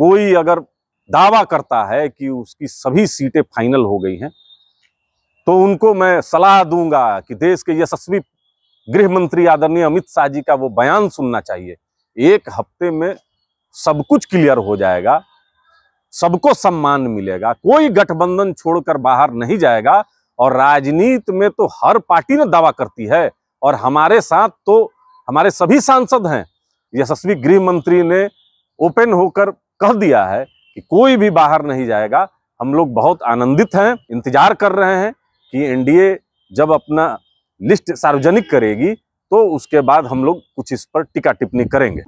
कोई अगर दावा करता है कि उसकी सभी सीटें फाइनल हो गई हैं तो उनको मैं सलाह दूंगा कि देश के यशस्वी गृह मंत्री आदरणीय अमित शाह जी का वो बयान सुनना चाहिए एक हफ्ते में सब कुछ क्लियर हो जाएगा सबको सम्मान मिलेगा कोई गठबंधन छोड़कर बाहर नहीं जाएगा और राजनीति में तो हर पार्टी ने दावा करती है और हमारे साथ तो हमारे सभी सांसद हैं यशस्वी गृह मंत्री ने ओपन होकर कह दिया है कि कोई भी बाहर नहीं जाएगा हम लोग बहुत आनंदित हैं इंतजार कर रहे हैं कि एनडीए जब अपना लिस्ट सार्वजनिक करेगी तो उसके बाद हम लोग कुछ इस पर टिका टिप्पणी करेंगे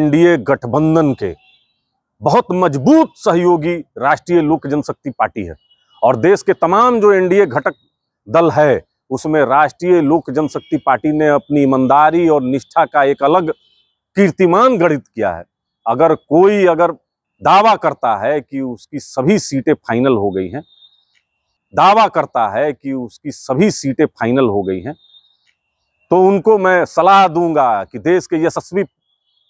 एनडीए गठबंधन के बहुत मजबूत सहयोगी राष्ट्रीय लोक जनशक्ति पार्टी है और देश के तमाम जो एनडीए घटक दल है उसमें राष्ट्रीय लोक जनशक्ति पार्टी ने अपनी ईमानदारी और निष्ठा का एक अलग कीर्तिमान गणित किया है अगर कोई अगर दावा करता है कि उसकी सभी सीटें फाइनल हो गई हैं दावा करता है कि उसकी सभी सीटें फाइनल हो गई हैं तो उनको मैं सलाह दूंगा कि देश के यशस्वी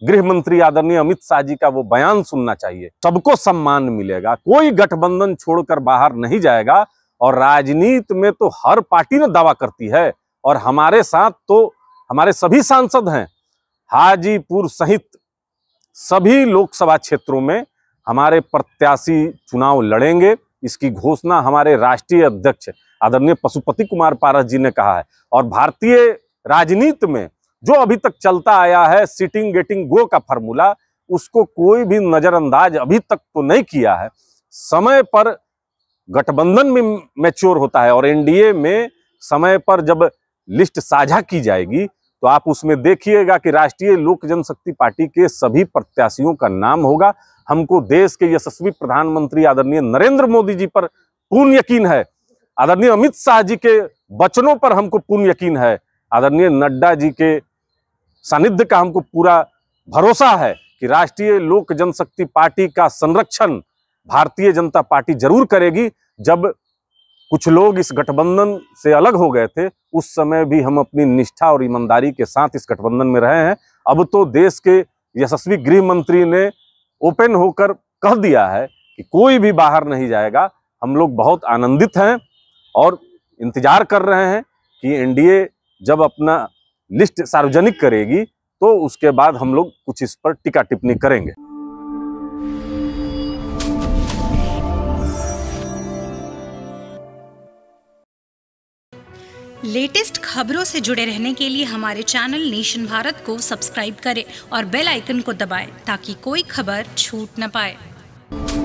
गृह मंत्री आदरणीय अमित शाह जी का वो बयान सुनना चाहिए सबको सम्मान मिलेगा कोई गठबंधन छोड़कर बाहर नहीं जाएगा और राजनीति में तो हर पार्टी ने दावा करती है और हमारे साथ तो हमारे सभी सांसद हैं हाजीपुर सहित सभी लोकसभा क्षेत्रों में हमारे प्रत्याशी चुनाव लड़ेंगे इसकी घोषणा हमारे राष्ट्रीय अध्यक्ष आदरणीय पशुपति कुमार पारस जी ने कहा है और भारतीय राजनीति में जो अभी तक चलता आया है सिटिंग गेटिंग गो का फार्मूला उसको कोई भी नज़रअंदाज अभी तक तो नहीं किया है समय पर गठबंधन में मैच्योर होता है और एनडीए में समय पर जब लिस्ट साझा की जाएगी तो आप उसमें देखिएगा कि राष्ट्रीय लोक जनशक्ति पार्टी के सभी प्रत्याशियों का नाम होगा हमको देश के यशस्वी प्रधानमंत्री आदरणीय नरेंद्र मोदी जी पर पूर्ण यकीन है आदरणीय अमित शाह जी के वचनों पर हमको पूर्ण यकीन है आदरणीय नड्डा जी के सानिध्य का हमको पूरा भरोसा है कि राष्ट्रीय लोक जनशक्ति पार्टी का संरक्षण भारतीय जनता पार्टी जरूर करेगी जब कुछ लोग इस गठबंधन से अलग हो गए थे उस समय भी हम अपनी निष्ठा और ईमानदारी के साथ इस गठबंधन में रहे हैं अब तो देश के यशस्वी गृह मंत्री ने ओपन होकर कह दिया है कि कोई भी बाहर नहीं जाएगा हम लोग बहुत आनंदित हैं और इंतजार कर रहे हैं कि एनडीए जब अपना लिस्ट सार्वजनिक करेगी तो उसके बाद हम लोग कुछ इस पर टिका टिप्पणी करेंगे लेटेस्ट खबरों से जुड़े रहने के लिए हमारे चैनल नेशन भारत को सब्सक्राइब करें और बेल आइकन को दबाएं ताकि कोई खबर छूट न पाए